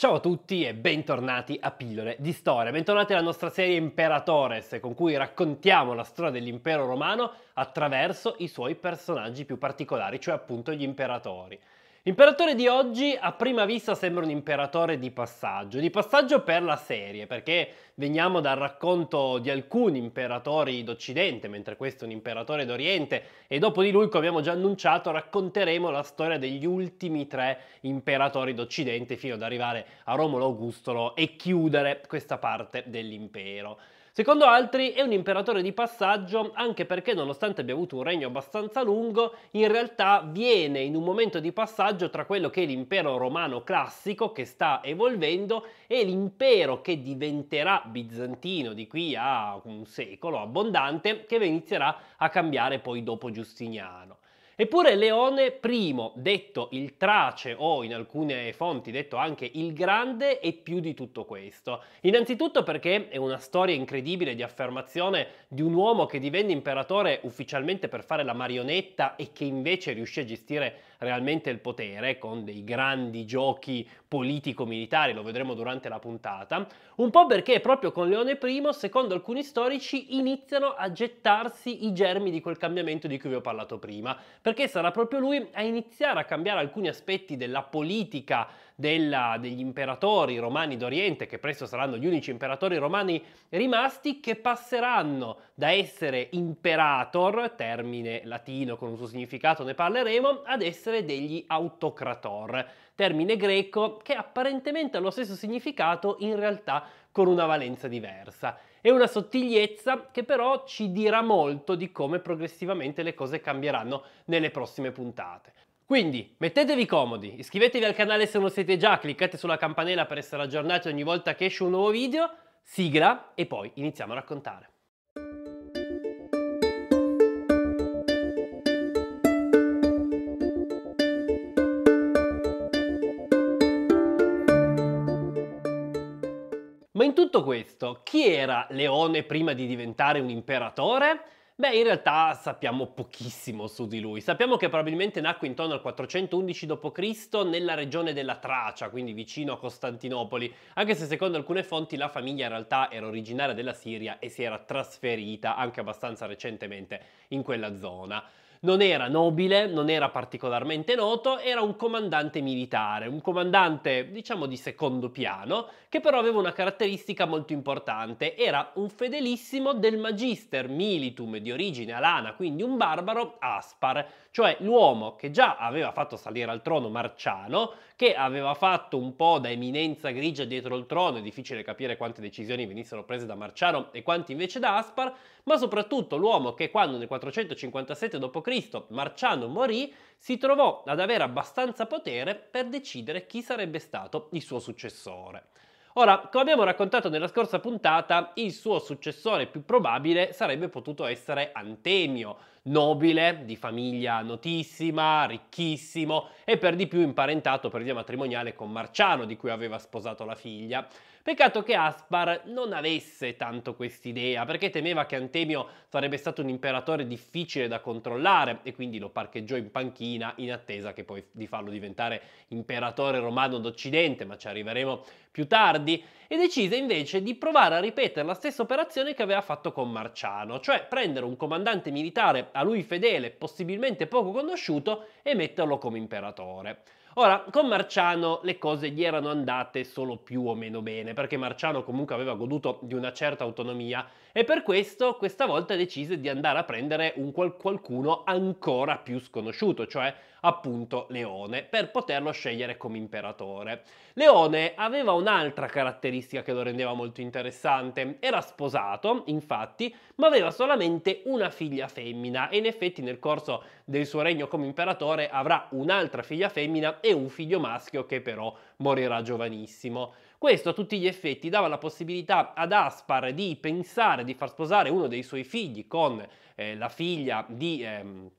Ciao a tutti e bentornati a Pillole di Storia. Bentornati alla nostra serie Imperatores, con cui raccontiamo la storia dell'impero romano attraverso i suoi personaggi più particolari, cioè appunto gli imperatori. L'imperatore di oggi a prima vista sembra un imperatore di passaggio, di passaggio per la serie, perché veniamo dal racconto di alcuni imperatori d'Occidente, mentre questo è un imperatore d'Oriente, e dopo di lui, come abbiamo già annunciato, racconteremo la storia degli ultimi tre imperatori d'Occidente fino ad arrivare a Romolo Augustolo e chiudere questa parte dell'impero. Secondo altri è un imperatore di passaggio anche perché nonostante abbia avuto un regno abbastanza lungo, in realtà viene in un momento di passaggio tra quello che è l'impero romano classico che sta evolvendo e l'impero che diventerà bizantino di qui a un secolo abbondante che inizierà a cambiare poi dopo Giustiniano. Eppure Leone I, detto il Trace o in alcune fonti detto anche il Grande, è più di tutto questo. Innanzitutto perché è una storia incredibile di affermazione di un uomo che divenne imperatore ufficialmente per fare la marionetta e che invece riuscì a gestire realmente il potere con dei grandi giochi politico-militari, lo vedremo durante la puntata, un po' perché proprio con Leone I, secondo alcuni storici, iniziano a gettarsi i germi di quel cambiamento di cui vi ho parlato prima perché sarà proprio lui a iniziare a cambiare alcuni aspetti della politica della, degli imperatori romani d'Oriente, che presto saranno gli unici imperatori romani rimasti, che passeranno da essere imperator, termine latino con un suo significato ne parleremo, ad essere degli autocrator, termine greco che apparentemente ha lo stesso significato, in realtà con una valenza diversa. È una sottigliezza che però ci dirà molto di come progressivamente le cose cambieranno nelle prossime puntate. Quindi mettetevi comodi, iscrivetevi al canale se non lo siete già, cliccate sulla campanella per essere aggiornati ogni volta che esce un nuovo video, sigla e poi iniziamo a raccontare. in tutto questo, chi era Leone prima di diventare un imperatore? Beh, in realtà sappiamo pochissimo su di lui. Sappiamo che probabilmente nacque intorno al 411 d.C. nella regione della Tracia, quindi vicino a Costantinopoli, anche se secondo alcune fonti la famiglia in realtà era originaria della Siria e si era trasferita anche abbastanza recentemente in quella zona. Non era nobile, non era particolarmente noto, era un comandante militare, un comandante diciamo di secondo piano, che però aveva una caratteristica molto importante, era un fedelissimo del magister militum di origine alana, quindi un barbaro, Aspar, cioè l'uomo che già aveva fatto salire al trono Marciano, che aveva fatto un po' da eminenza grigia dietro il trono, è difficile capire quante decisioni venissero prese da Marciano e quante invece da Aspar, ma soprattutto l'uomo che quando nel 457 d.C. Marciano morì si trovò ad avere abbastanza potere per decidere chi sarebbe stato il suo successore. Ora, come abbiamo raccontato nella scorsa puntata, il suo successore più probabile sarebbe potuto essere Antemio, nobile, di famiglia notissima, ricchissimo e per di più imparentato per via matrimoniale con Marciano, di cui aveva sposato la figlia. Peccato che Aspar non avesse tanto quest'idea, perché temeva che Antemio sarebbe stato un imperatore difficile da controllare e quindi lo parcheggiò in panchina in attesa che poi di farlo diventare imperatore romano d'Occidente, ma ci arriveremo più tardi, e decise invece di provare a ripetere la stessa operazione che aveva fatto con Marciano, cioè prendere un comandante militare a lui fedele, possibilmente poco conosciuto, e metterlo come imperatore. Ora, con Marciano le cose gli erano andate solo più o meno bene, perché Marciano comunque aveva goduto di una certa autonomia e per questo questa volta decise di andare a prendere un qual- qualcuno ancora più sconosciuto, cioè appunto Leone, per poterlo scegliere come imperatore. Leone aveva un'altra caratteristica che lo rendeva molto interessante, era sposato infatti, ma aveva solamente una figlia femmina e in effetti nel corso del suo regno come imperatore avrà un'altra figlia femmina e un figlio maschio che però morirà giovanissimo. Questo a tutti gli effetti dava la possibilità ad Aspar di pensare di far sposare uno dei suoi figli con eh, la figlia di... Ehm,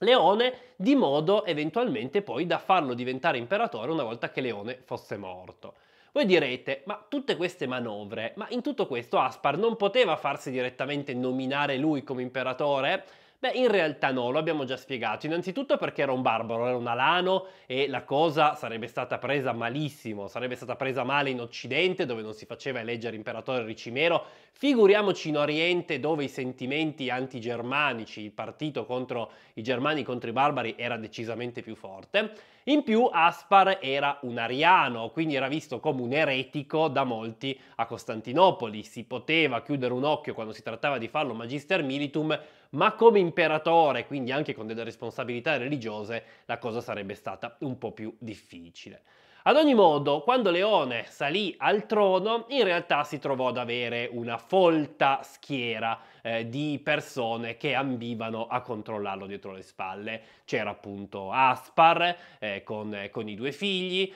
Leone di modo eventualmente poi da farlo diventare imperatore una volta che Leone fosse morto. Voi direte, ma tutte queste manovre, ma in tutto questo Aspar non poteva farsi direttamente nominare lui come imperatore? Beh, in realtà no, lo abbiamo già spiegato. Innanzitutto perché era un barbaro, era un alano e la cosa sarebbe stata presa malissimo, sarebbe stata presa male in Occidente dove non si faceva eleggere imperatore ricimero, figuriamoci in Oriente dove i sentimenti antigermanici, il partito contro i germani contro i barbari era decisamente più forte. In più Aspar era un ariano, quindi era visto come un eretico da molti a Costantinopoli, si poteva chiudere un occhio quando si trattava di farlo magister militum, ma come imperatore, quindi anche con delle responsabilità religiose, la cosa sarebbe stata un po' più difficile. Ad ogni modo, quando Leone salì al trono, in realtà si trovò ad avere una folta schiera eh, di persone che ambivano a controllarlo dietro le spalle. C'era appunto Aspar eh, con, con i due figli,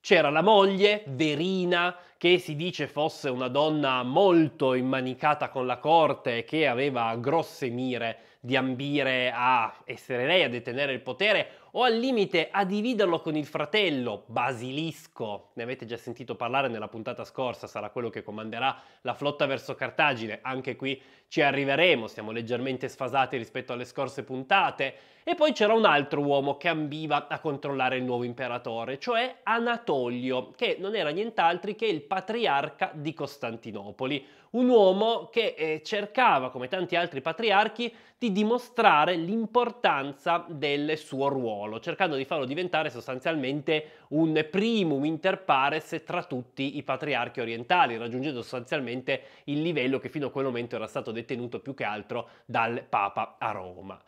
c'era la moglie, Verina, che si dice fosse una donna molto immanicata con la corte e che aveva grosse mire di ambire a essere lei a detenere il potere o al limite a dividerlo con il fratello Basilisco, ne avete già sentito parlare nella puntata scorsa, sarà quello che comanderà la flotta verso Cartagine, anche qui ci arriveremo, siamo leggermente sfasati rispetto alle scorse puntate, e poi c'era un altro uomo che ambiva a controllare il nuovo imperatore, cioè Anatolio, che non era nient'altro che il patriarca di Costantinopoli, un uomo che eh, cercava, come tanti altri patriarchi, di dimostrare l'importanza del suo ruolo ruolo, cercando di farlo diventare sostanzialmente un primum inter pares tra tutti i patriarchi orientali, raggiungendo sostanzialmente il livello che fino a quel momento era stato detenuto più che altro dal Papa a Roma.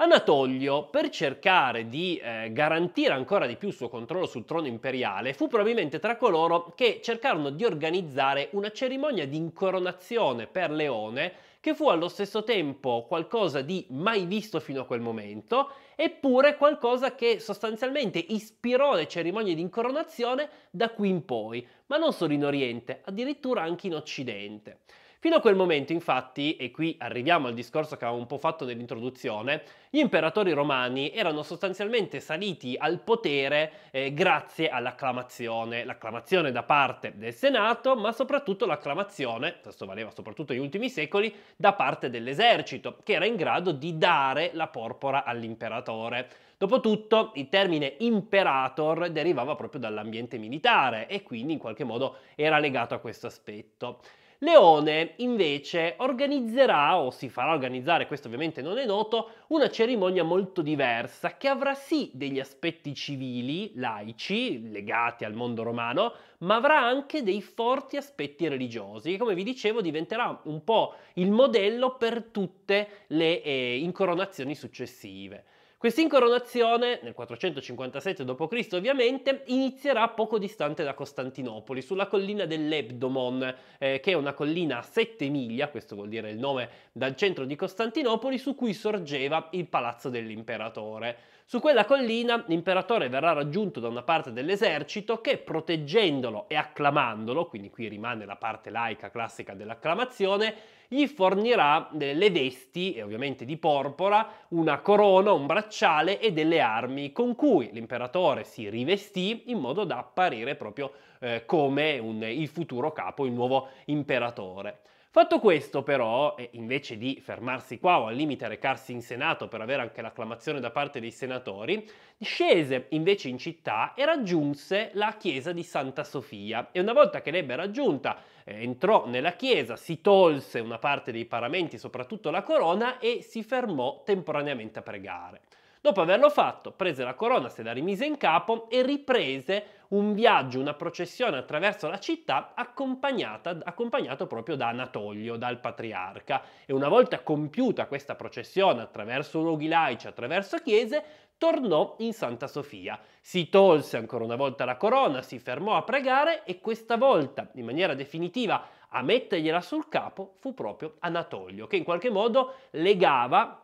Anatolio, per cercare di eh, garantire ancora di più il suo controllo sul trono imperiale, fu probabilmente tra coloro che cercarono di organizzare una cerimonia di incoronazione per Leone che fu allo stesso tempo qualcosa di mai visto fino a quel momento, eppure qualcosa che sostanzialmente ispirò le cerimonie di incoronazione da qui in poi, ma non solo in Oriente, addirittura anche in Occidente. Fino a quel momento, infatti, e qui arriviamo al discorso che avevo un po' fatto nell'introduzione, gli imperatori romani erano sostanzialmente saliti al potere eh, grazie all'acclamazione, l'acclamazione da parte del Senato, ma soprattutto l'acclamazione, questo valeva soprattutto negli ultimi secoli, da parte dell'esercito, che era in grado di dare la porpora all'imperatore. Dopotutto il termine imperator derivava proprio dall'ambiente militare e quindi in qualche modo era legato a questo aspetto. Leone invece organizzerà, o si farà organizzare, questo ovviamente non è noto, una cerimonia molto diversa che avrà sì degli aspetti civili, laici, legati al mondo romano, ma avrà anche dei forti aspetti religiosi. e Come vi dicevo diventerà un po' il modello per tutte le eh, incoronazioni successive. Quest'incoronazione, nel 457 d.C. ovviamente, inizierà poco distante da Costantinopoli, sulla collina dell'Ebdomon, eh, che è una collina a 7 miglia, questo vuol dire il nome dal centro di Costantinopoli, su cui sorgeva il palazzo dell'imperatore. Su quella collina l'imperatore verrà raggiunto da una parte dell'esercito che, proteggendolo e acclamandolo, quindi qui rimane la parte laica classica dell'acclamazione, gli fornirà delle vesti, e ovviamente di porpora, una corona, un bracciale e delle armi con cui l'imperatore si rivestì in modo da apparire proprio eh, come un, il futuro capo, il nuovo imperatore. Fatto questo però, invece di fermarsi qua o al limite recarsi in Senato per avere anche l'acclamazione da parte dei senatori, scese invece in città e raggiunse la chiesa di Santa Sofia e una volta che l'ebbe raggiunta eh, entrò nella chiesa, si tolse una parte dei paramenti, soprattutto la corona, e si fermò temporaneamente a pregare. Dopo averlo fatto, prese la corona, se la rimise in capo e riprese un viaggio, una processione attraverso la città accompagnato proprio da Anatolio, dal patriarca. E una volta compiuta questa processione attraverso luoghi laici, attraverso chiese, tornò in Santa Sofia. Si tolse ancora una volta la corona, si fermò a pregare e questa volta, in maniera definitiva, a mettergliela sul capo fu proprio Anatolio, che in qualche modo legava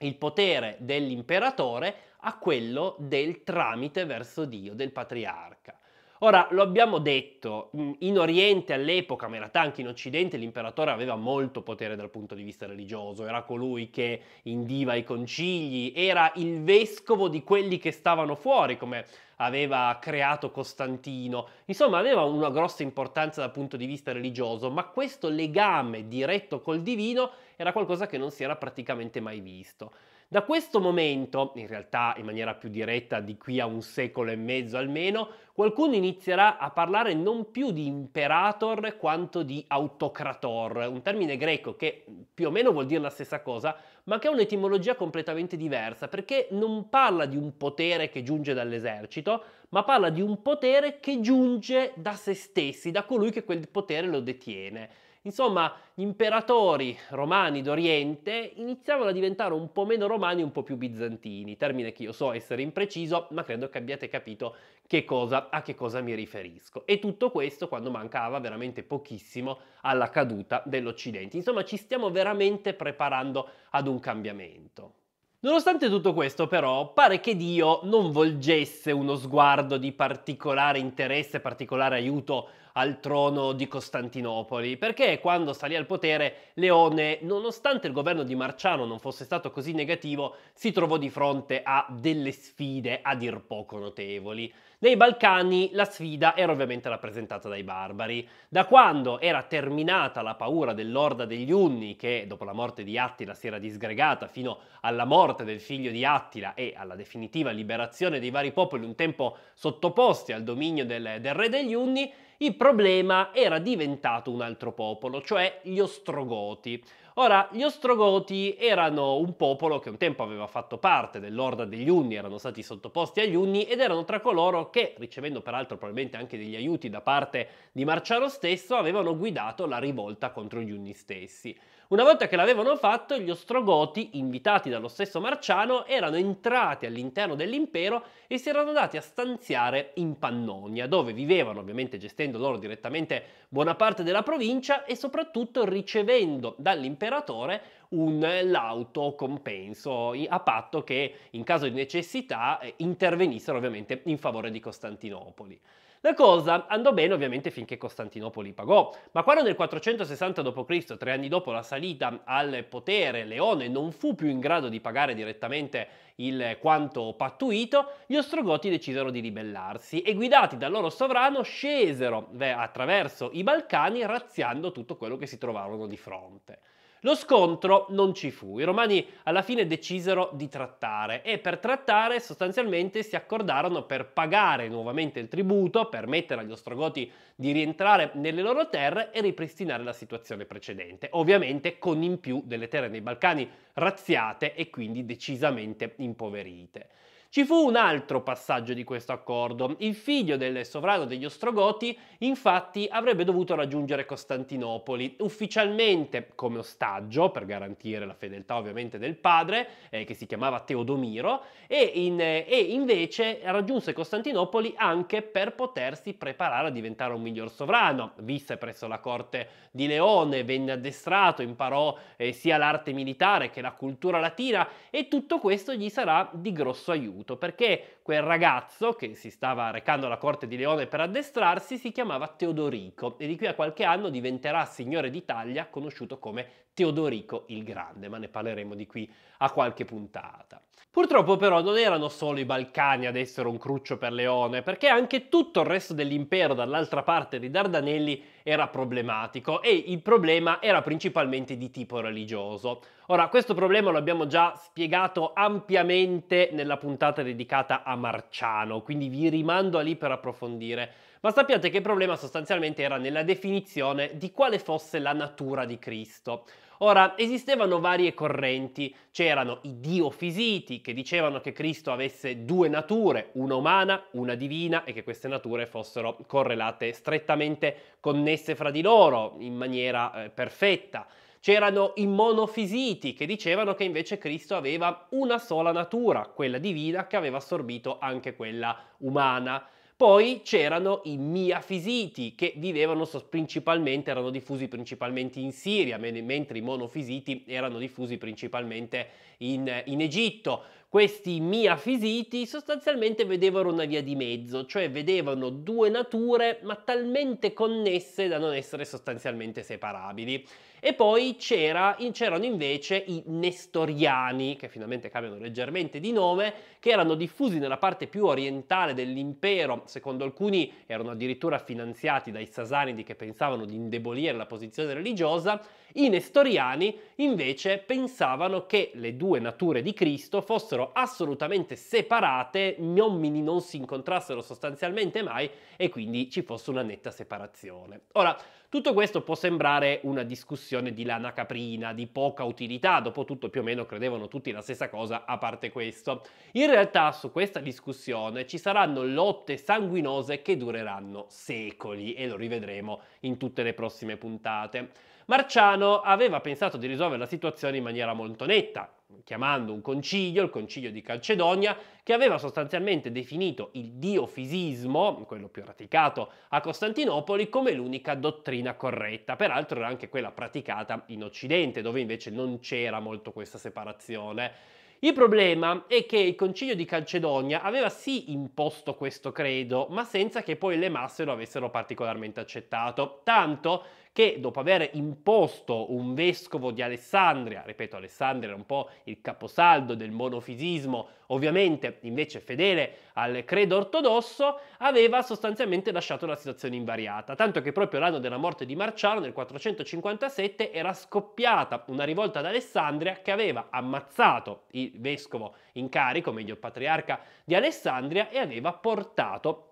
il potere dell'imperatore a quello del tramite verso Dio, del patriarca. Ora, lo abbiamo detto, mm, in Oriente all'epoca, ma in realtà anche in Occidente, l'imperatore aveva molto potere dal punto di vista religioso, era colui che indiva i concili, era il vescovo di quelli che stavano fuori, come aveva creato Costantino, insomma aveva una grossa importanza dal punto di vista religioso, ma questo legame diretto col divino era qualcosa che non si era praticamente mai visto. Da questo momento, in realtà in maniera più diretta di qui a un secolo e mezzo almeno, qualcuno inizierà a parlare non più di imperator quanto di autocrator, un termine greco che più o meno vuol dire la stessa cosa, ma che ha un'etimologia completamente diversa, perché non parla di un potere che giunge dall'esercito, ma parla di un potere che giunge da se stessi, da colui che quel potere lo detiene. Insomma, gli imperatori romani d'Oriente iniziavano a diventare un po' meno romani e un po' più bizantini, termine che io so essere impreciso, ma credo che abbiate capito che cosa, a che cosa mi riferisco. E tutto questo quando mancava veramente pochissimo alla caduta dell'Occidente. Insomma, ci stiamo veramente preparando ad un cambiamento. Nonostante tutto questo, però, pare che Dio non volgesse uno sguardo di particolare interesse, particolare aiuto al trono di Costantinopoli, perché quando salì al potere Leone, nonostante il governo di Marciano non fosse stato così negativo, si trovò di fronte a delle sfide a dir poco notevoli. Nei Balcani la sfida era ovviamente rappresentata dai barbari. Da quando era terminata la paura dell'orda degli Unni, che dopo la morte di Attila si era disgregata fino alla morte del figlio di Attila e alla definitiva liberazione dei vari popoli un tempo sottoposti al dominio del, del re degli Unni, il problema era diventato un altro popolo, cioè gli Ostrogoti. Ora, gli Ostrogoti erano un popolo che un tempo aveva fatto parte dell'orda degli Unni, erano stati sottoposti agli Unni ed erano tra coloro che, ricevendo peraltro probabilmente anche degli aiuti da parte di Marciano stesso, avevano guidato la rivolta contro gli Unni stessi. Una volta che l'avevano fatto, gli Ostrogoti, invitati dallo stesso Marciano, erano entrati all'interno dell'impero e si erano andati a stanziare in Pannonia, dove vivevano, ovviamente gestendo loro direttamente buona parte della provincia e soprattutto ricevendo dall'imperatore un lauto compenso a patto che in caso di necessità eh, intervenissero ovviamente in favore di Costantinopoli. La cosa andò bene ovviamente finché Costantinopoli pagò, ma quando nel 460 d.C., tre anni dopo la salita al potere, Leone non fu più in grado di pagare direttamente il quanto pattuito, gli Ostrogoti decisero di ribellarsi e guidati dal loro sovrano scesero attraverso i Balcani razziando tutto quello che si trovarono di fronte. Lo scontro non ci fu, i romani alla fine decisero di trattare e per trattare sostanzialmente si accordarono per pagare nuovamente il tributo, permettere agli ostrogoti di rientrare nelle loro terre e ripristinare la situazione precedente, ovviamente con in più delle terre nei Balcani razziate e quindi decisamente impoverite. Ci fu un altro passaggio di questo accordo. Il figlio del sovrano degli Ostrogoti infatti avrebbe dovuto raggiungere Costantinopoli ufficialmente come ostaggio per garantire la fedeltà ovviamente del padre eh, che si chiamava Teodomiro e, in, eh, e invece raggiunse Costantinopoli anche per potersi preparare a diventare un miglior sovrano. Visse presso la corte di Leone, venne addestrato, imparò eh, sia l'arte militare che la cultura latina e tutto questo gli sarà di grosso aiuto accaduto, perché quel ragazzo che si stava recando alla corte di Leone per addestrarsi si chiamava Teodorico e di qui a qualche anno diventerà signore d'Italia conosciuto come Teodorico il Grande, ma ne parleremo di qui a qualche puntata. Purtroppo però non erano solo i Balcani ad essere un cruccio per Leone, perché anche tutto il resto dell'impero dall'altra parte dei Dardanelli era problematico e il problema era principalmente di tipo religioso. Ora, questo problema lo abbiamo già spiegato ampiamente nella puntata dedicata a Marciano, quindi vi rimando a lì per approfondire ma sappiate che il problema sostanzialmente era nella definizione di quale fosse la natura di Cristo. Ora, esistevano varie correnti, c'erano i diofisiti che dicevano che Cristo avesse due nature, una umana, una divina, e che queste nature fossero correlate strettamente connesse fra di loro in maniera eh, perfetta. C'erano i monofisiti che dicevano che invece Cristo aveva una sola natura, quella divina, che aveva assorbito anche quella umana. Poi c'erano i miafisiti che vivevano principalmente, erano diffusi principalmente in Siria, mentre i monofisiti erano diffusi principalmente in, in Egitto. Questi miafisiti sostanzialmente vedevano una via di mezzo, cioè vedevano due nature ma talmente connesse da non essere sostanzialmente separabili. E poi c'era, c'erano invece i nestoriani, che finalmente cambiano leggermente di nome, che erano diffusi nella parte più orientale dell'impero, secondo alcuni erano addirittura finanziati dai sasanidi che pensavano di indebolire la posizione religiosa, i nestoriani invece pensavano che le due nature di Cristo fossero assolutamente separate, gli uomini non si incontrassero sostanzialmente mai e quindi ci fosse una netta separazione. Ora, tutto questo può sembrare una discussione di lana caprina, di poca utilità, dopo tutto più o meno credevano tutti la stessa cosa a parte questo. In realtà su questa discussione ci saranno lotte sanguinose che dureranno secoli e lo rivedremo in tutte le prossime puntate. Marciano aveva pensato di risolvere la situazione in maniera molto netta, chiamando un concilio, il concilio di Calcedonia, che aveva sostanzialmente definito il diofisismo, quello più praticato a Costantinopoli, come l'unica dottrina corretta, peraltro era anche quella praticata in Occidente, dove invece non c'era molto questa separazione. Il problema è che il concilio di Calcedonia aveva sì imposto questo credo, ma senza che poi le masse lo avessero particolarmente accettato, tanto che dopo aver imposto un vescovo di Alessandria, ripeto Alessandria era un po' il caposaldo del monofisismo, ovviamente invece fedele al credo ortodosso, aveva sostanzialmente lasciato la situazione invariata, tanto che proprio l'anno della morte di Marciano nel 457 era scoppiata una rivolta ad Alessandria che aveva ammazzato il vescovo in carico, meglio il patriarca di Alessandria, e aveva portato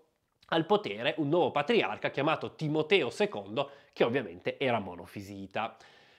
al potere un nuovo patriarca chiamato Timoteo II, che ovviamente era monofisita.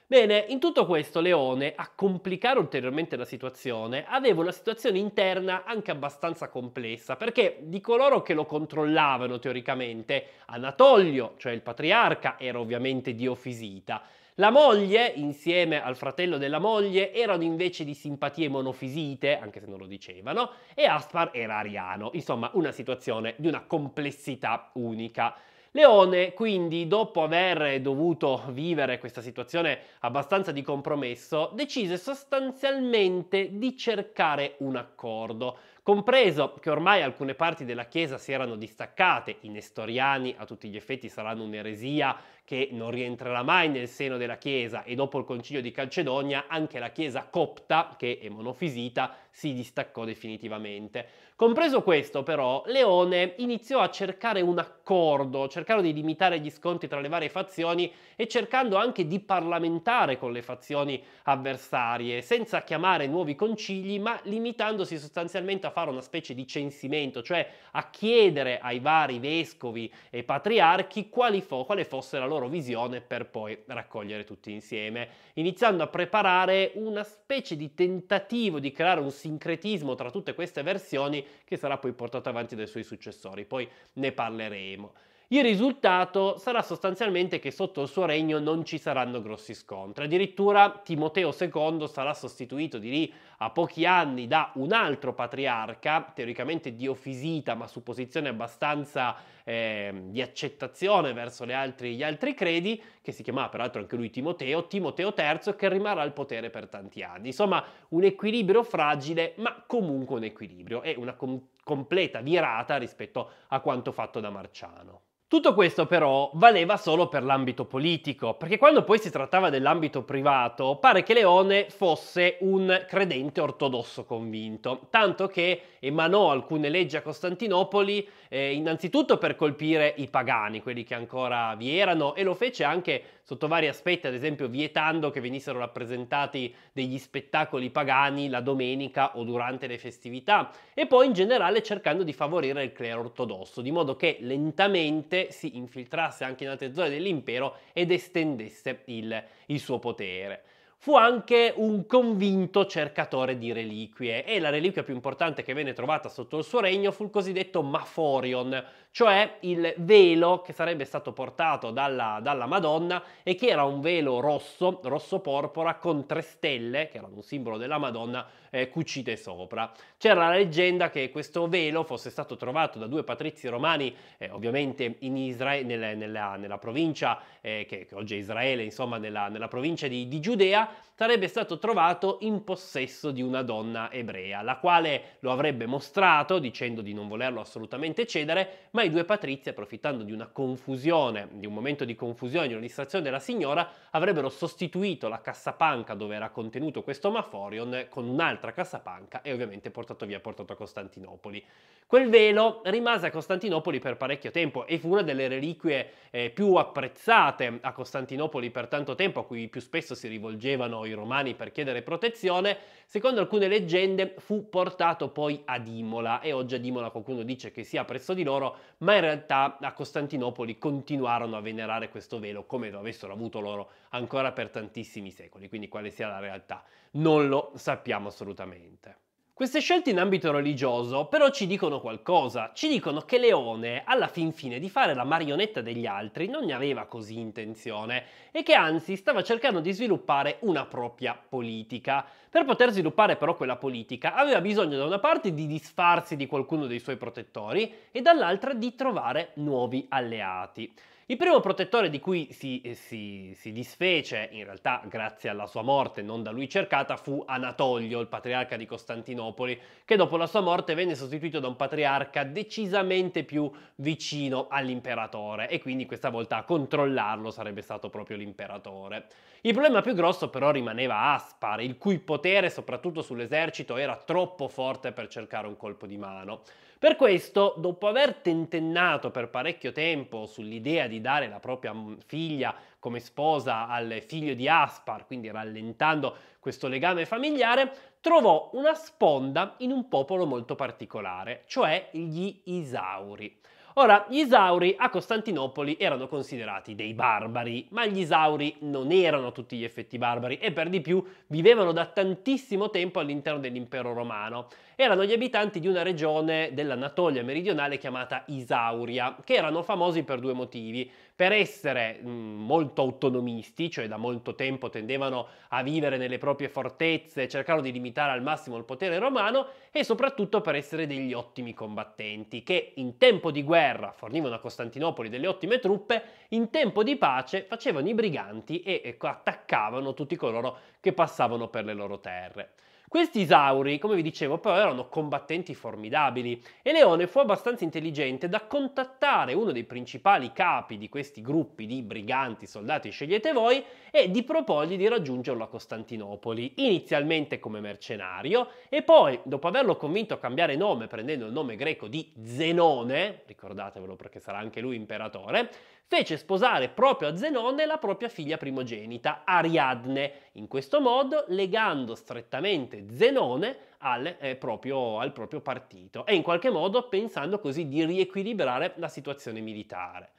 Bene, in tutto questo Leone, a complicare ulteriormente la situazione, aveva una situazione interna anche abbastanza complessa, perché di coloro che lo controllavano teoricamente, Anatolio, cioè il patriarca, era ovviamente diofisita, la moglie, insieme al fratello della moglie, erano invece di simpatie monofisite, anche se non lo dicevano, e Aspar era ariano, insomma una situazione di una complessità unica. Leone, quindi, dopo aver dovuto vivere questa situazione abbastanza di compromesso, decise sostanzialmente di cercare un accordo, compreso che ormai alcune parti della Chiesa si erano distaccate, i nestoriani a tutti gli effetti saranno un'eresia che non rientrerà mai nel seno della Chiesa e dopo il concilio di Calcedonia anche la Chiesa copta, che è monofisita, si distaccò definitivamente. Compreso questo però, Leone iniziò a cercare un accordo, cercando di limitare gli scontri tra le varie fazioni e cercando anche di parlamentare con le fazioni avversarie, senza chiamare nuovi concili, ma limitandosi sostanzialmente a fare una specie di censimento, cioè a chiedere ai vari vescovi e patriarchi fo- quale fosse la loro loro visione per poi raccogliere tutti insieme, iniziando a preparare una specie di tentativo di creare un sincretismo tra tutte queste versioni che sarà poi portato avanti dai suoi successori, poi ne parleremo. Il risultato sarà sostanzialmente che sotto il suo regno non ci saranno grossi scontri. Addirittura Timoteo II sarà sostituito di lì a pochi anni da un altro patriarca, teoricamente diofisita, ma su posizione abbastanza eh, di accettazione verso altri, gli altri credi, che si chiamava peraltro anche lui Timoteo, Timoteo III, che rimarrà al potere per tanti anni. Insomma, un equilibrio fragile, ma comunque un equilibrio e una com- completa virata rispetto a quanto fatto da Marciano. Tutto questo però valeva solo per l'ambito politico, perché quando poi si trattava dell'ambito privato pare che Leone fosse un credente ortodosso convinto, tanto che emanò alcune leggi a Costantinopoli eh, innanzitutto per colpire i pagani, quelli che ancora vi erano, e lo fece anche sotto vari aspetti, ad esempio vietando che venissero rappresentati degli spettacoli pagani la domenica o durante le festività, e poi in generale cercando di favorire il clero ortodosso, di modo che lentamente si infiltrasse anche in altre zone dell'impero ed estendesse il, il suo potere fu anche un convinto cercatore di reliquie e la reliquia più importante che venne trovata sotto il suo regno fu il cosiddetto Maforion, cioè il velo che sarebbe stato portato dalla, dalla Madonna e che era un velo rosso, rosso porpora, con tre stelle, che erano un simbolo della Madonna, eh, cucite sopra. C'era la leggenda che questo velo fosse stato trovato da due patrizi romani, eh, ovviamente in Israele, nella, nella, nella, provincia eh, che, che, oggi è Israele, insomma, nella, nella provincia di, di Giudea, sarebbe stato trovato in possesso di una donna ebrea, la quale lo avrebbe mostrato dicendo di non volerlo assolutamente cedere, ma i due patrizi, approfittando di una confusione, di un momento di confusione, di una distrazione della signora, avrebbero sostituito la cassapanca dove era contenuto questo Maforion con un'altra cassapanca e ovviamente portato via, portato a Costantinopoli. Quel velo rimase a Costantinopoli per parecchio tempo e fu una delle reliquie eh, più apprezzate a Costantinopoli per tanto tempo, a cui più spesso si rivolgevano i romani per chiedere protezione. Secondo alcune leggende fu portato poi ad Imola e oggi ad Imola qualcuno dice che sia presso di loro, ma in realtà a Costantinopoli continuarono a venerare questo velo come lo avessero avuto loro ancora per tantissimi secoli, quindi quale sia la realtà non lo sappiamo assolutamente. Queste scelte in ambito religioso però ci dicono qualcosa, ci dicono che Leone alla fin fine di fare la marionetta degli altri non ne aveva così intenzione e che anzi stava cercando di sviluppare una propria politica. Per poter sviluppare però quella politica aveva bisogno da una parte di disfarsi di qualcuno dei suoi protettori e dall'altra di trovare nuovi alleati. Il primo protettore di cui si, eh, si, si, disfece, in realtà grazie alla sua morte non da lui cercata, fu Anatolio, il patriarca di Costantinopoli, che dopo la sua morte venne sostituito da un patriarca decisamente più vicino all'imperatore e quindi questa volta a controllarlo sarebbe stato proprio l'imperatore. Il problema più grosso però rimaneva Aspar, il cui potere soprattutto sull'esercito era troppo forte per cercare un colpo di mano. Per questo, dopo aver tentennato per parecchio tempo sull'idea di dare la propria mm, figlia come sposa al figlio di Aspar, quindi rallentando questo legame familiare, trovò una sponda in un popolo molto particolare, cioè gli Isauri. Ora, gli Isauri a Costantinopoli erano considerati dei barbari, ma gli Isauri non erano tutti gli effetti barbari e per di più vivevano da tantissimo tempo all'interno dell'impero romano erano gli abitanti di una regione dell'Anatolia meridionale chiamata Isauria, che erano famosi per due motivi. Per essere mm, molto autonomisti, cioè da molto tempo tendevano a vivere nelle proprie fortezze, cercavano di limitare al massimo il potere romano e soprattutto per essere degli ottimi combattenti, che in tempo di guerra fornivano a Costantinopoli delle ottime truppe, in tempo di pace facevano i briganti e ecco, attaccavano tutti coloro che passavano per le loro terre. Questi Isauri, come vi dicevo, però erano combattenti formidabili e Leone fu abbastanza intelligente da contattare uno dei principali capi di questi gruppi di briganti, soldati, scegliete voi, e di proporgli di raggiungerlo a Costantinopoli, inizialmente come mercenario e poi, dopo averlo convinto a cambiare nome prendendo il nome greco di Zenone, ricordatevelo perché sarà anche lui imperatore, fece sposare proprio a Zenone la propria figlia primogenita, Ariadne, in questo modo legando strettamente ovviamente Zenone al, eh, proprio, al proprio partito e in qualche modo pensando così di riequilibrare la situazione militare.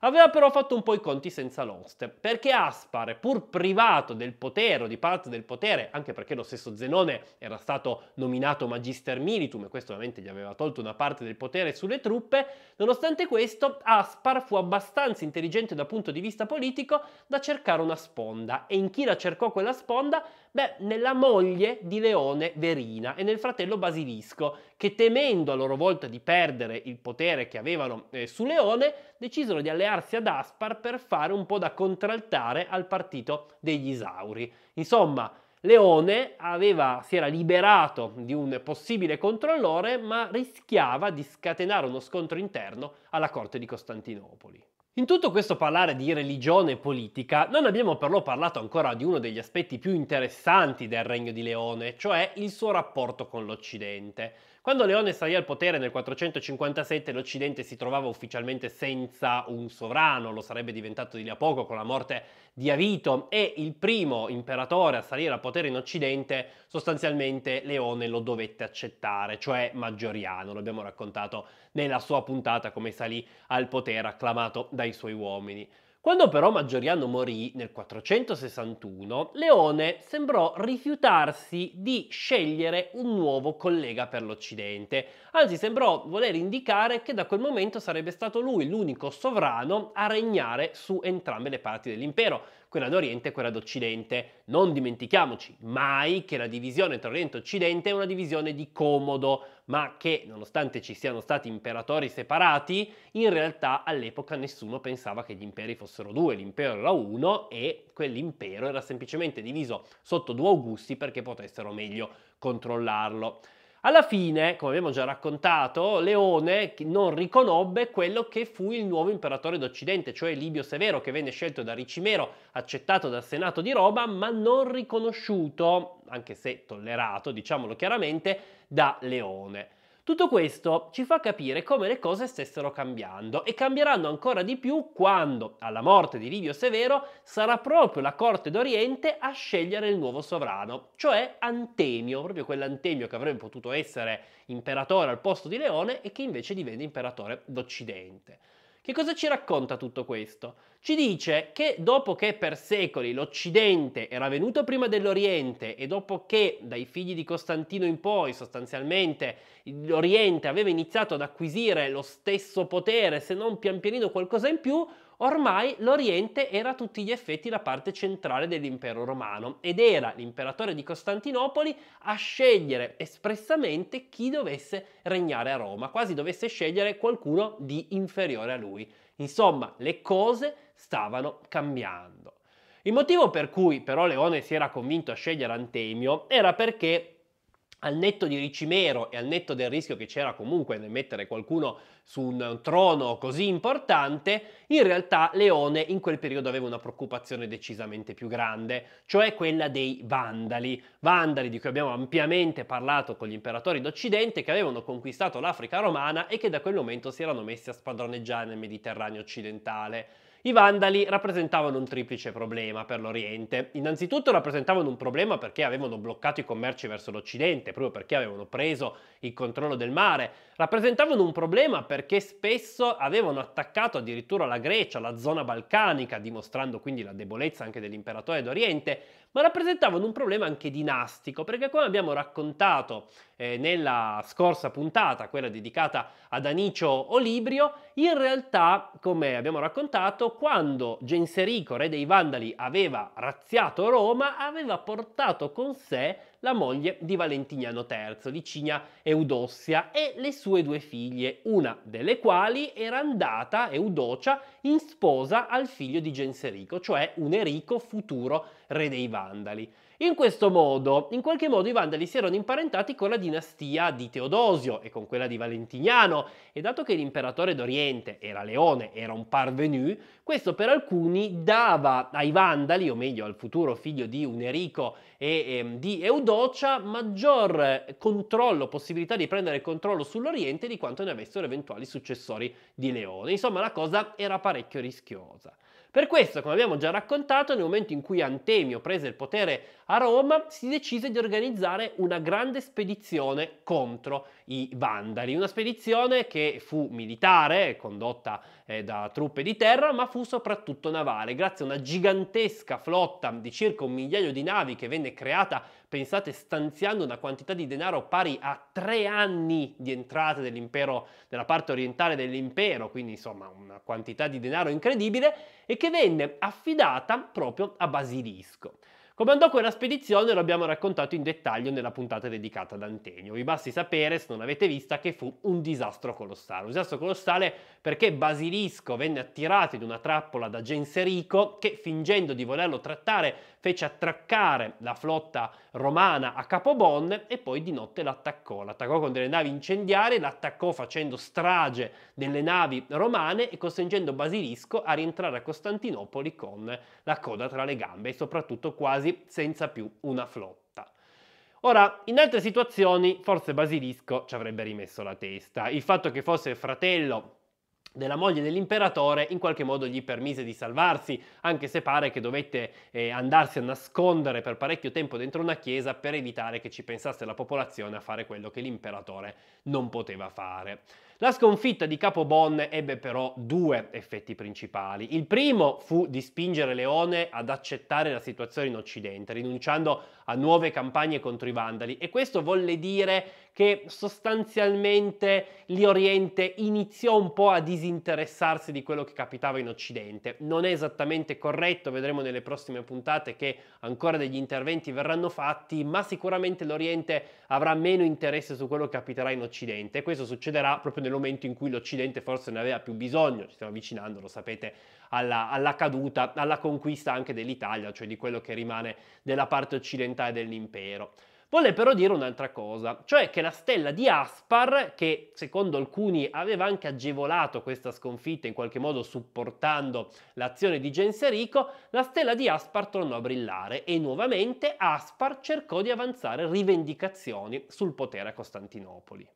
Aveva però fatto un po' i conti senza l'oste, perché Aspar, pur privato del potere o di parte del potere, anche perché lo stesso Zenone era stato nominato Magister Militum e questo ovviamente gli aveva tolto una parte del potere sulle truppe, nonostante questo Aspar fu abbastanza intelligente dal punto di vista politico da cercare una sponda e in chi la cercò quella sponda Beh, nella moglie di Leone Verina e nel fratello Basilisco, che temendo a loro volta di perdere il potere che avevano eh, su Leone, decisero di allearsi ad Aspar per fare un po' da contraltare al partito degli Isauri. Insomma, Leone aveva, si era liberato di un possibile controllore, ma rischiava di scatenare uno scontro interno alla corte di Costantinopoli. In tutto questo parlare di religione e politica non abbiamo però parlato ancora di uno degli aspetti più interessanti del Regno di Leone, cioè il suo rapporto con l'Occidente. Quando Leone salì al potere nel 457 l'Occidente si trovava ufficialmente senza un sovrano, lo sarebbe diventato di lì a poco con la morte di Avito e il primo imperatore a salire al potere in Occidente sostanzialmente Leone lo dovette accettare, cioè Maggioriano, lo abbiamo raccontato nella sua puntata come salì al potere acclamato dai suoi uomini. Quando però Maggioriano morì nel 461, Leone sembrò rifiutarsi di scegliere un nuovo collega per l'Occidente, anzi sembrò voler indicare che da quel momento sarebbe stato lui l'unico sovrano a regnare su entrambe le parti dell'impero, quella d'Oriente e quella d'Occidente. Non dimentichiamoci mai che la divisione tra Oriente e Occidente è una divisione di comodo, ma che nonostante ci siano stati imperatori separati, in realtà all'epoca nessuno pensava che gli imperi fossero due, l'impero era uno e quell'impero era semplicemente diviso sotto due Augusti perché potessero meglio controllarlo. Alla fine, come abbiamo già raccontato, Leone non riconobbe quello che fu il nuovo imperatore d'Occidente, cioè Libio Severo, che venne scelto da Ricimero, accettato dal Senato di Roma, ma non riconosciuto, anche se tollerato, diciamolo chiaramente, da Leone. Tutto questo ci fa capire come le cose stessero cambiando e cambieranno ancora di più quando, alla morte di Livio Severo, sarà proprio la corte d'Oriente a scegliere il nuovo sovrano, cioè Antemio, proprio quell'Antemio che avrebbe potuto essere imperatore al posto di Leone e che invece divenne imperatore d'Occidente. Che cosa ci racconta tutto questo? Ci dice che dopo che per secoli l'Occidente era venuto prima dell'Oriente e dopo che dai figli di Costantino in poi sostanzialmente l'Oriente aveva iniziato ad acquisire lo stesso potere, se non pian pianino qualcosa in più, Ormai l'Oriente era a tutti gli effetti la parte centrale dell'impero romano ed era l'imperatore di Costantinopoli a scegliere espressamente chi dovesse regnare a Roma, quasi dovesse scegliere qualcuno di inferiore a lui. Insomma, le cose stavano cambiando. Il motivo per cui però Leone si era convinto a scegliere Antemio era perché al netto di Ricimero e al netto del rischio che c'era comunque nel mettere qualcuno su un trono così importante, in realtà Leone in quel periodo aveva una preoccupazione decisamente più grande, cioè quella dei Vandali, Vandali di cui abbiamo ampiamente parlato con gli imperatori d'Occidente che avevano conquistato l'Africa romana e che da quel momento si erano messi a spadroneggiare nel Mediterraneo occidentale. I Vandali rappresentavano un triplice problema per l'Oriente. Innanzitutto rappresentavano un problema perché avevano bloccato i commerci verso l'Occidente, proprio perché avevano preso il controllo del mare, rappresentavano un problema perché spesso avevano attaccato addirittura la Grecia, la zona balcanica, dimostrando quindi la debolezza anche dell'imperatore d'Oriente, ma rappresentavano un problema anche dinastico, perché come abbiamo raccontato eh, nella scorsa puntata, quella dedicata ad Anicio Olibrio, in realtà, come abbiamo raccontato, quando Genserico, re dei Vandali, aveva razziato Roma, aveva portato con sé la moglie di Valentiniano III, Licinia Eudossia, e le sue sue due figlie, una delle quali era andata, Eudocia, in sposa al figlio di Genserico, cioè un Erico futuro re dei Vandali. In questo modo, in qualche modo, i Vandali si erano imparentati con la dinastia di Teodosio e con quella di Valentiniano, e dato che l'imperatore d'Oriente era leone, era un parvenu, questo per alcuni dava ai Vandali, o meglio al futuro figlio di Unerico e eh, di Eudocia, maggior controllo, possibilità di prendere controllo sull'Oriente di quanto ne avessero eventuali successori di Leone. Insomma, la cosa era parecchio rischiosa. Per questo, come abbiamo già raccontato, nel momento in cui Antemio prese il potere a Roma si decise di organizzare una grande spedizione contro i Vandali, una spedizione che fu militare, condotta eh, da truppe di terra, ma fu soprattutto navale, grazie a una gigantesca flotta di circa un migliaio di navi che venne creata, pensate, stanziando una quantità di denaro pari a tre anni di entrate dell'impero, della parte orientale dell'impero, quindi insomma una quantità di denaro incredibile, e che venne affidata proprio a Basilisco. Come andò quella spedizione lo abbiamo raccontato in dettaglio nella puntata dedicata ad Antenio. Vi basti sapere, se non l'avete vista, che fu un disastro colossale. Un disastro colossale perché Basilisco venne attirato in una trappola da Genserico che, fingendo di volerlo trattare fece attraccare la flotta romana a Capobonne e poi di notte l'attaccò. L'attaccò con delle navi incendiarie, l'attaccò facendo strage delle navi romane e costringendo Basilisco a rientrare a Costantinopoli con la coda tra le gambe e soprattutto quasi senza più una flotta. Ora, in altre situazioni forse Basilisco ci avrebbe rimesso la testa. Il fatto che fosse il fratello della moglie dell'imperatore in qualche modo gli permise di salvarsi, anche se pare che dovette eh, andarsi a nascondere per parecchio tempo dentro una chiesa per evitare che ci pensasse la popolazione a fare quello che l'imperatore non poteva fare. La sconfitta di Capobonne ebbe però due effetti principali. Il primo fu di spingere Leone ad accettare la situazione in Occidente, rinunciando a nuove campagne contro i Vandali e questo volle dire che sostanzialmente l'Oriente iniziò un po' a disinteressarsi di quello che capitava in Occidente. Non è esattamente corretto, vedremo nelle prossime puntate che ancora degli interventi verranno fatti, ma sicuramente l'Oriente avrà meno interesse su quello che capiterà in Occidente. Questo succederà proprio nel momento in cui l'Occidente forse ne aveva più bisogno, ci stiamo avvicinando, lo sapete, alla, alla caduta, alla conquista anche dell'Italia, cioè di quello che rimane della parte occidentale dell'impero. Volle però dire un'altra cosa, cioè che la stella di Aspar, che secondo alcuni aveva anche agevolato questa sconfitta in qualche modo supportando l'azione di Genserico, la stella di Aspar tornò a brillare e nuovamente Aspar cercò di avanzare rivendicazioni sul potere a Costantinopoli.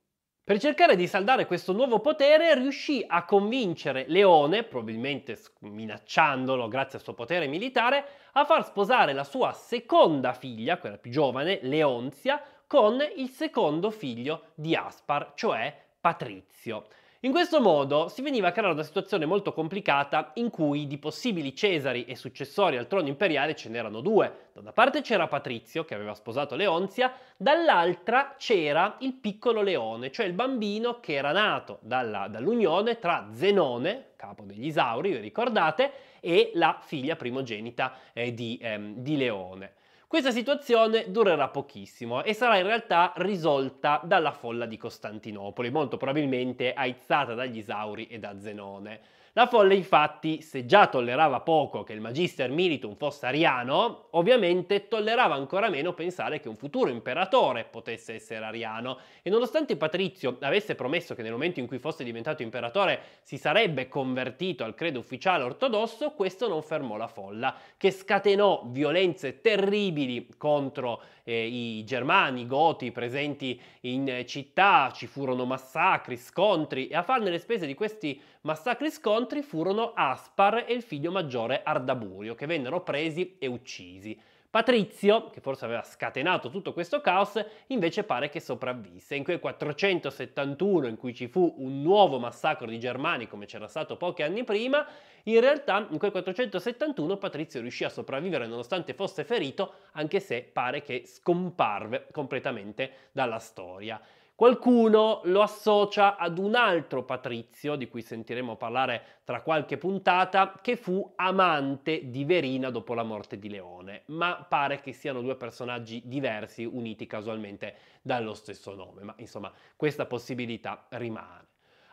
Per cercare di saldare questo nuovo potere riuscì a convincere Leone, probabilmente minacciandolo grazie al suo potere militare, a far sposare la sua seconda figlia, quella più giovane, Leonzia, con il secondo figlio di Aspar, cioè Patrizio. In questo modo si veniva a creare una situazione molto complicata in cui di possibili Cesari e successori al trono imperiale ce n'erano due. Da una parte c'era Patrizio, che aveva sposato Leonzia, dall'altra c'era il piccolo Leone, cioè il bambino che era nato dalla, dall'unione tra Zenone, capo degli Isauri, vi ricordate, e la figlia primogenita eh, di, ehm, di Leone. Questa situazione durerà pochissimo e sarà in realtà risolta dalla folla di Costantinopoli, molto probabilmente aizzata dagli Isauri e da Zenone. La folla infatti, se già tollerava poco che il magister militum fosse ariano, ovviamente tollerava ancora meno pensare che un futuro imperatore potesse essere ariano e nonostante Patrizio avesse promesso che nel momento in cui fosse diventato imperatore si sarebbe convertito al credo ufficiale ortodosso, questo non fermò la folla, che scatenò violenze terribili contro eh, i germani, i goti presenti in città, ci furono massacri, scontri e a farne le spese di questi Massacri sacri scontri furono Aspar e il figlio maggiore Ardaburio, che vennero presi e uccisi. Patrizio, che forse aveva scatenato tutto questo caos, invece pare che sopravvisse. In quel 471 in cui ci fu un nuovo massacro di Germani come c'era stato pochi anni prima, in realtà in quel 471 Patrizio riuscì a sopravvivere nonostante fosse ferito, anche se pare che scomparve completamente dalla storia. Qualcuno lo associa ad un altro patrizio, di cui sentiremo parlare tra qualche puntata, che fu amante di Verina dopo la morte di Leone, ma pare che siano due personaggi diversi uniti casualmente dallo stesso nome, ma insomma questa possibilità rimane.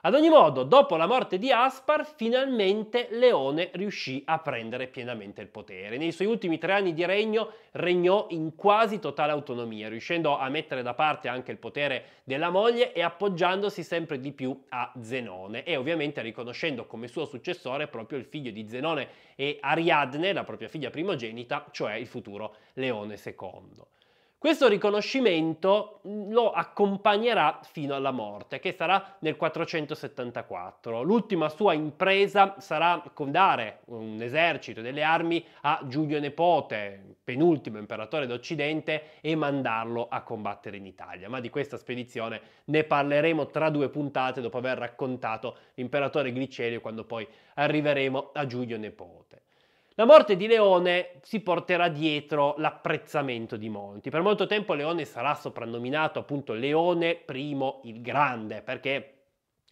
Ad ogni modo, dopo la morte di Aspar, finalmente Leone riuscì a prendere pienamente il potere. Nei suoi ultimi tre anni di regno regnò in quasi totale autonomia, riuscendo a mettere da parte anche il potere della moglie e appoggiandosi sempre di più a Zenone e ovviamente riconoscendo come suo successore proprio il figlio di Zenone e Ariadne, la propria figlia primogenita, cioè il futuro Leone II. Questo riconoscimento mm, lo accompagnerà fino alla morte, che sarà nel 474. L'ultima sua impresa sarà condare un esercito, delle armi a Giulio Nepote, penultimo imperatore d'Occidente, e mandarlo a combattere in Italia. Ma di questa spedizione ne parleremo tra due puntate dopo aver raccontato l'imperatore Glicerio quando poi arriveremo a Giulio Nepote. La morte di Leone si porterà dietro l'apprezzamento di molti. Per molto tempo Leone sarà soprannominato appunto Leone I il Grande, perché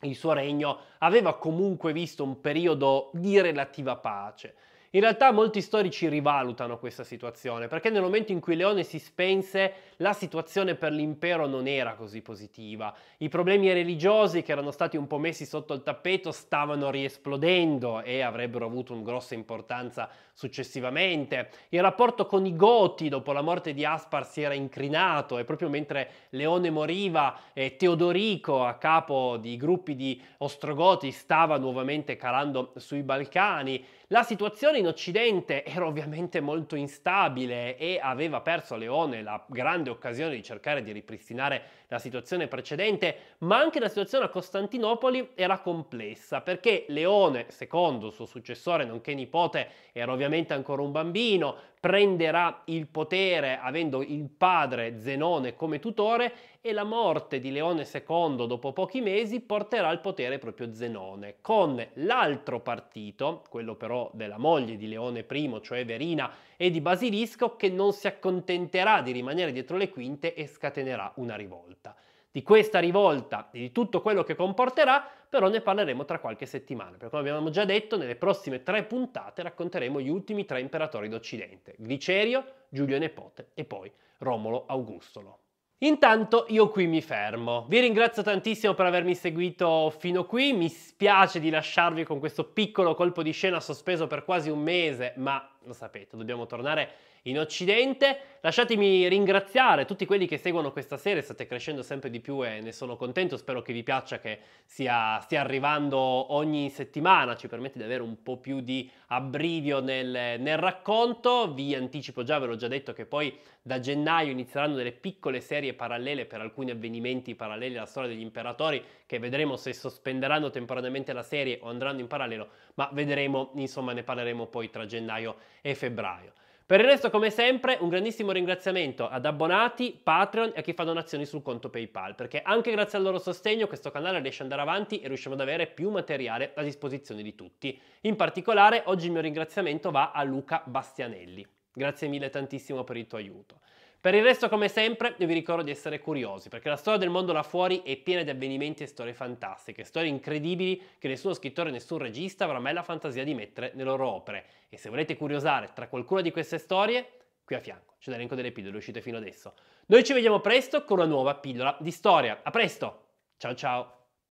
il suo regno aveva comunque visto un periodo di relativa pace. In realtà molti storici rivalutano questa situazione, perché nel momento in cui Leone si spense, la situazione per l'impero non era così positiva. I problemi religiosi che erano stati un po' messi sotto il tappeto stavano riesplodendo e avrebbero avuto una grossa importanza successivamente. Il rapporto con i Goti dopo la morte di Aspar si era incrinato e proprio mentre Leone moriva, eh, Teodorico a capo di gruppi di Ostrogoti stava nuovamente calando sui Balcani. La situazione in in Occidente era ovviamente molto instabile e aveva perso Leone la grande occasione di cercare di ripristinare la situazione precedente, ma anche la situazione a Costantinopoli era complessa perché Leone secondo suo successore nonché nipote, era ovviamente ancora un bambino, prenderà il potere avendo il padre Zenone come tutore e la morte di Leone II dopo pochi mesi porterà al potere proprio Zenone, con l'altro partito, quello però della moglie di Leone I, cioè Verina, e di Basilisco, che non si accontenterà di rimanere dietro le quinte e scatenerà una rivolta. Di questa rivolta e di tutto quello che comporterà, però ne parleremo tra qualche settimana, perché come abbiamo già detto, nelle prossime tre puntate racconteremo gli ultimi tre imperatori d'Occidente, Glicerio, Giulio Nepote e poi Romolo Augustolo. Intanto io qui mi fermo. Vi ringrazio tantissimo per avermi seguito fino qui, mi spiace di lasciarvi con questo piccolo colpo di scena sospeso per quasi un mese, ma lo sapete, dobbiamo tornare in Occidente. Lasciatemi ringraziare tutti quelli che seguono questa serie, state crescendo sempre di più e ne sono contento, spero che vi piaccia che sia, stia arrivando ogni settimana, ci permette di avere un po' più di abbrivio nel, nel racconto, vi anticipo già, ve l'ho già detto che poi da gennaio inizieranno delle piccole serie parallele per alcuni avvenimenti paralleli alla storia degli imperatori che vedremo se sospenderanno temporaneamente la serie o andranno in parallelo, ma vedremo, insomma ne parleremo poi tra gennaio e febbraio. Per il resto, come sempre, un grandissimo ringraziamento ad abbonati, Patreon e a chi fa donazioni sul conto PayPal, perché anche grazie al loro sostegno questo canale riesce ad andare avanti e riusciamo ad avere più materiale a disposizione di tutti. In particolare, oggi il mio ringraziamento va a Luca Bastianelli. Grazie mille tantissimo per il tuo aiuto. Per il resto, come sempre, vi ricordo di essere curiosi, perché la storia del mondo là fuori è piena di avvenimenti e storie fantastiche, storie incredibili che nessuno scrittore e nessun regista avrà mai la fantasia di mettere nelle loro opere. E se volete curiosare tra qualcuna di queste storie, qui a fianco c'è l'elenco delle pillole uscite fino adesso. Noi ci vediamo presto con una nuova pillola di storia. A presto! Ciao ciao!